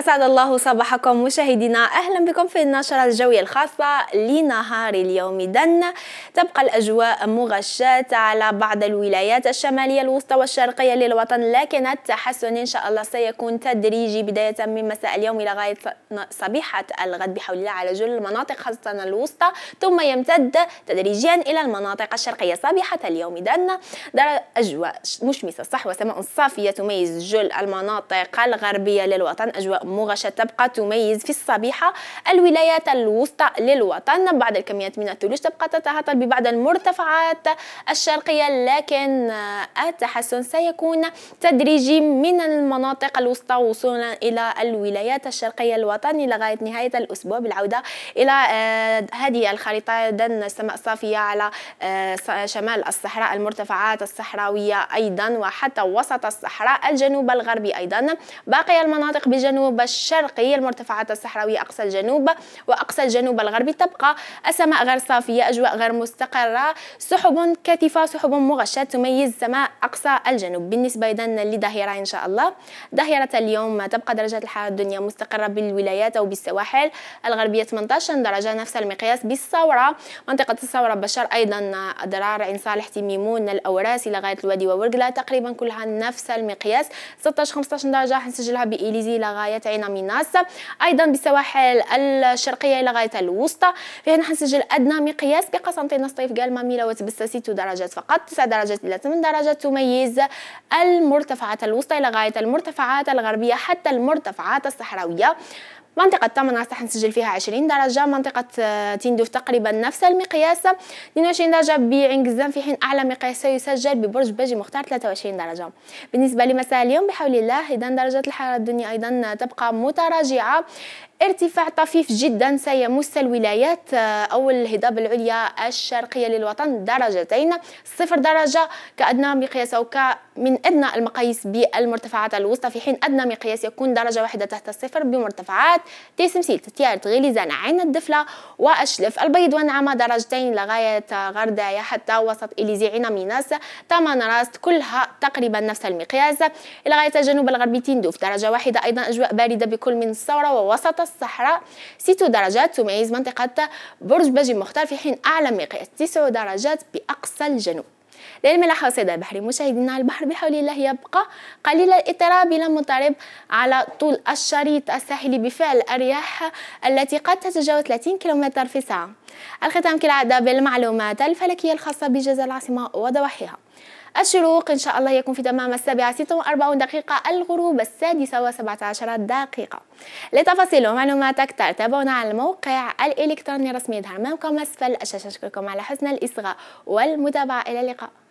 أسعد الله صباحكم مشاهدينا أهلا بكم في النشرة الجوية الخاصة لنهار اليوم دن تبقى الأجواء مغشاة على بعض الولايات الشمالية الوسطى والشرقية للوطن لكن التحسن إن شاء الله سيكون تدريجي بداية من مساء اليوم إلى غاية صبيحة الغد بحول الله على جل المناطق خاصة الوسطى ثم يمتد تدريجيا إلى المناطق الشرقية صبيحة اليوم دن دار أجواء مشمسة صح وسماء صافية تميز جل المناطق الغربية للوطن أجواء مغشة تبقى تميز في الصبيحة الولايات الوسطى للوطن بعض الكميات من الثلوج تبقى تتهطل ببعض المرتفعات الشرقية لكن التحسن سيكون تدريجي من المناطق الوسطى وصولا إلى الولايات الشرقية الوطن إلى غاية نهاية الأسبوع بالعودة إلى آه، هذه الخريطة دن السماء صافية على آه، شمال الصحراء المرتفعات الصحراوية أيضا وحتى وسط الصحراء الجنوب الغربي أيضا باقي المناطق بالجنوب الجنوب الشرقي المرتفعات الصحراوية أقصى الجنوب وأقصى الجنوب الغربي تبقى السماء غير صافية أجواء غير مستقرة سحب كثيفة سحب مغشاة تميز سماء أقصى الجنوب بالنسبة أيضا لظاهرة إن شاء الله ظاهرة اليوم تبقى درجات الحرارة الدنيا مستقرة بالولايات أو بالسواحل الغربية 18 درجة نفس المقياس بالثورة منطقة الثورة بشر أيضا أضرار عين صالح تيميمون الأوراس إلى غاية الوادي وورقلة تقريبا كلها نفس المقياس 16 15 درجة حنسجلها بإليزي إلى غاية لغايه عين ميناس ايضا بالسواحل الشرقيه الى غايه الوسطى فيها نحن نسجل ادنى مقياس بقسنطينه طيف قال ماميلا وتبسة 6 درجات فقط 9 درجات الى 8 درجات تميز المرتفعات الوسطى الى غايه المرتفعات الغربيه حتى المرتفعات الصحراويه منطقة طمناس راح نسجل فيها 20 درجة منطقة آه، تندوف تقريبا نفس المقياس 22 درجة بعين قزام في حين أعلى مقياس سيسجل ببرج باجي مختار 23 درجة بالنسبة لمساء اليوم بحول الله إذا درجة الحرارة الدنيا أيضا تبقى متراجعة ارتفاع طفيف جدا سيمس الولايات آه، أو الهضاب العليا الشرقية للوطن درجتين صفر درجة كأدنى مقياس أو من أدنى المقاييس بالمرتفعات الوسطى في حين أدنى مقياس يكون درجة واحدة تحت الصفر بمرتفعات تيسمسيل تيارت غليزان عين الدفلة وأشلف البيض ونعمه درجتين لغاية غرداية حتى وسط إليزي عين ميناس تامان راست كلها تقريبا نفس المقياس إلى غاية الجنوب الغربي تندوف درجة واحدة أيضا أجواء باردة بكل من الثورة ووسط الصحراء 6 درجات تميز منطقة برج بجي مختار في حين أعلى مقياس 9 درجات بأقصى الجنوب للملاحة والصيد البحري مشاهدينا البحر بحول الله يبقى قليل الاضطراب الى مضطرب على طول الشريط الساحلي بفعل الرياح التي قد تتجاوز 30 كم في الساعة الختام كالعادة بالمعلومات الفلكية الخاصة بجزر العاصمة وضواحيها الشروق إن شاء الله يكون في تمام السابعة ستة وأربعون دقيقة الغروب السادسه وسبعة عشر دقيقة لتفاصيل ومعلومات أكثر تابعونا على الموقع الإلكتروني الرسمي يظهر أمامكم أسفل الشاشة أشكركم على حسن الإصغاء والمتابعة إلى اللقاء